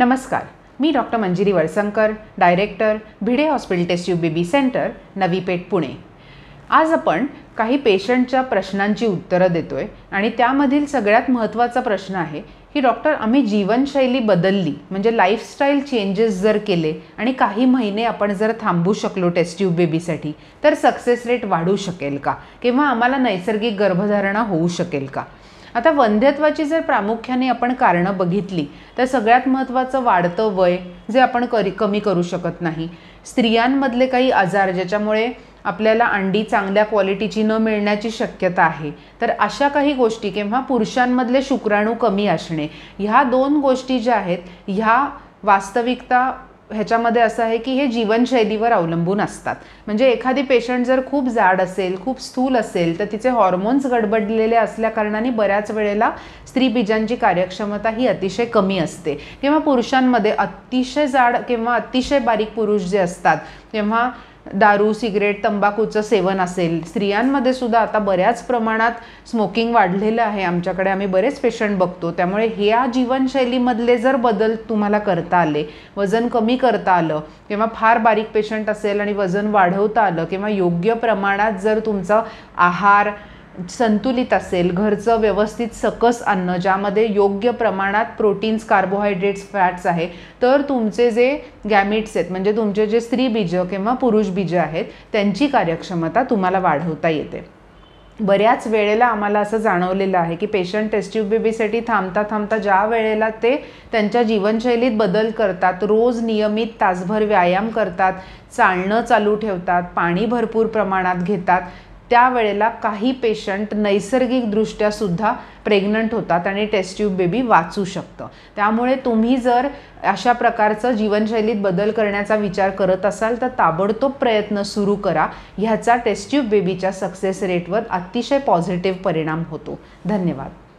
नमस्कार मी doctor Manjiri Walsankar director Bhide hospital U B B centre Navi Peth Pune आज आपण काही पेशंटच्या प्रश्नांची उत्तरं देतो आहे आणि त्यामधील सगळ्यात महत्त्वाचा प्रश्न आहे की डॉक्टर आम्ही जीवनशैली बदलली म्हणजे लाईफस्टाईल चेंजेस जर केले आणि काही महिने आपण जर थांबू शकलो टेस्ट्यूब बेबीसाठी तर सक्सेस रेट वाढू शकेल का किंवा आम्हाला नैसर्गिक गर्भधारणा होऊ शकेल का आता वंध्यत्वाची जर प्रामुख्याने आपण कारणं बघितली तर सगळ्यात महत्त्वाचं वाढतं वय जे आपण करी कमी करू शकत नाही स्त्रियांमधले काही आजार ज्याच्यामुळे आपल्याला अंडी चांगल्या क्वालिटीची न मिळण्याची शक्यता आहे तर अशा काही गोष्टी किंवा पुरुषांमधले शुक्राणू कमी असणे ह्या दोन गोष्टी ज्या आहेत ह्या वास्तविकता ह्याच्यामध्ये असं आहे की हे जीवनशैलीवर अवलंबून असतात म्हणजे एखादी पेशंट जर खूप जाड असेल खूप स्थूल असेल तर तिचे हॉर्मोन्स गडबडलेले असल्याकारणाने बऱ्याच वेळेला स्त्रीबीजांची कार्यक्षमता ही अतिशय कमी असते किंवा पुरुषांमध्ये अतिशय जाड किंवा अतिशय बारीक पुरुष जे असतात तेव्हा दारू सिगरेट तंबाखूचं सेवन असेल स्त्रियांमध्ये सुद्धा आता बऱ्याच प्रमाणात स्मोकिंग वाढलेलं आहे आमच्याकडे आम्ही बरेच पेशंट बघतो त्यामुळे ह्या जीवनशैलीमधले जर बदल तुम्हाला करता आले वजन कमी करता आलं किंवा फार बारीक पेशंट असेल आणि वजन वाढवता आलं किंवा योग्य प्रमाणात जर तुमचा आहार संतुलित असेल घरचं व्यवस्थित सकस अन्न ज्यामध्ये योग्य प्रमाणात प्रोटीन्स कार्बोहायड्रेट्स फॅट्स आहे तर तुमचे जे गॅमिट्स आहेत म्हणजे तुमचे जे स्त्री बीज किंवा पुरुष बीज आहेत त्यांची कार्यक्षमता तुम्हाला वाढवता येते बऱ्याच वेळेला आम्हाला असं जाणवलेलं आहे की पेशंट टेस्ट्यूब बेबीसाठी थांबता थांबता ज्या वेळेला ते त्यांच्या जीवनशैलीत बदल करतात रोज नियमित तासभर व्यायाम करतात चालणं चालू ठेवतात पाणी भरपूर प्रमाणात घेतात त्यावेळेला काही पेशंट नैसर्गिकदृष्ट्यासुद्धा प्रेग्नंट होतात आणि टेस्ट्यूब बेबी वाचू शकतं त्यामुळे तुम्ही जर अशा प्रकारचं जीवनशैलीत बदल करण्याचा विचार करत असाल तर ताबडतोब प्रयत्न सुरू करा ह्याचा टेस्ट्यूब बेबीच्या सक्सेस रेटवर अतिशय पॉझिटिव्ह परिणाम होतो धन्यवाद